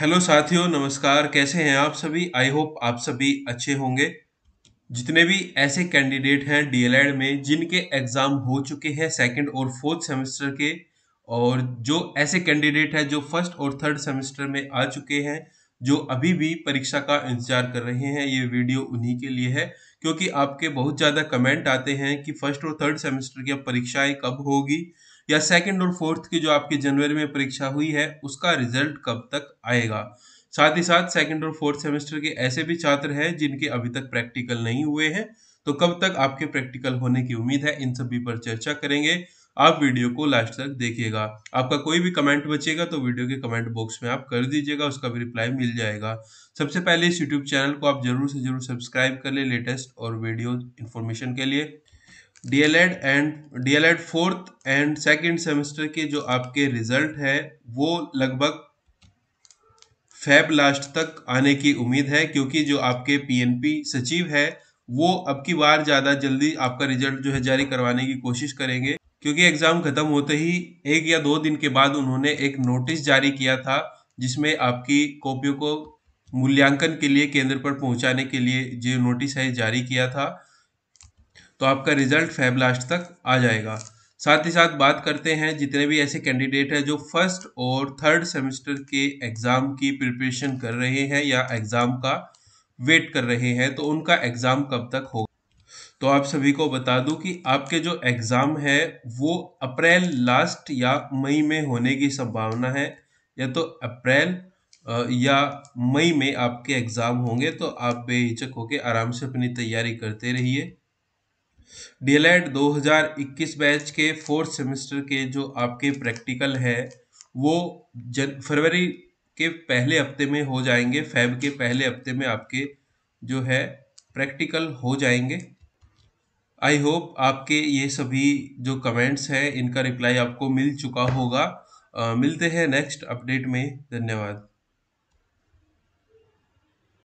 hello साथियों नमस्कार कैसे हैं आप सभी आई होप आप सभी अच्छे होंगे जितने भी ऐसे कैंडिडेट हैं डीएलएड में जिनके एग्ज़ाम हो चुके हैं सेकंड और फोर्थ सेमेस्टर के और जो ऐसे कैंडिडेट हैं जो फर्स्ट और थर्ड सेमेस्टर में आ चुके हैं जो अभी भी परीक्षा का इंतजार कर रहे हैं ये वीडियो उन्हीं के लिए है क्योंकि आपके बहुत ज़्यादा कमेंट आते हैं कि फर्स्ट और थर्ड सेमेस्टर की परीक्षाएँ कब होगी या सेकेंड और फोर्थ की जो आपकी जनवरी में परीक्षा हुई है उसका रिजल्ट कब तक आएगा साथ ही साथ सेकेंड और फोर्थ सेमेस्टर के ऐसे भी छात्र हैं जिनके अभी तक प्रैक्टिकल नहीं हुए हैं तो कब तक आपके प्रैक्टिकल होने की उम्मीद है इन सभी पर चर्चा करेंगे आप वीडियो को लास्ट तक देखिएगा आपका कोई भी कमेंट बचेगा तो वीडियो के कमेंट बॉक्स में आप कर दीजिएगा उसका भी रिप्लाई मिल जाएगा सबसे पहले इस यूट्यूब चैनल को आप जरूर से जरूर सब्सक्राइब कर ले लेटेस्ट और वीडियो इन्फॉर्मेशन के लिए DElEd and DElEd fourth and second semester के जो आपके रिजल्ट है वो लगभग फैब लास्ट तक आने की उम्मीद है क्योंकि जो आपके पीएनपी सचिव है वो अब की बार ज़्यादा जल्दी आपका रिजल्ट जो है जारी करवाने की कोशिश करेंगे क्योंकि एग्ज़ाम ख़त्म होते ही एक या दो दिन के बाद उन्होंने एक नोटिस जारी किया था जिसमें आपकी कॉपियों को मूल्यांकन के लिए केंद्र पर पहुंचाने के लिए जो नोटिस है जारी किया था तो आपका रिजल्ट फैब लास्ट तक आ जाएगा साथ ही साथ बात करते हैं जितने भी ऐसे कैंडिडेट हैं जो फर्स्ट और थर्ड सेमेस्टर के एग्ज़ाम की प्रिपरेशन कर रहे हैं या एग्ज़ाम का वेट कर रहे हैं तो उनका एग्ज़ाम कब तक होगा तो आप सभी को बता दूं कि आपके जो एग्ज़ाम है वो अप्रैल लास्ट या मई में होने की संभावना है या तो अप्रैल या मई में आपके एग्ज़ाम होंगे तो आप बेहिचक होकर आराम से अपनी तैयारी करते रहिए डीएलएड 2021 बैच के फोर्थ सेमेस्टर के जो आपके प्रैक्टिकल है वो जन फरवरी के पहले हफ्ते में हो जाएंगे फेब के पहले हफ्ते में आपके जो है प्रैक्टिकल हो जाएंगे आई होप आपके ये सभी जो कमेंट्स हैं इनका रिप्लाई आपको मिल चुका होगा आ, मिलते हैं नेक्स्ट अपडेट में धन्यवाद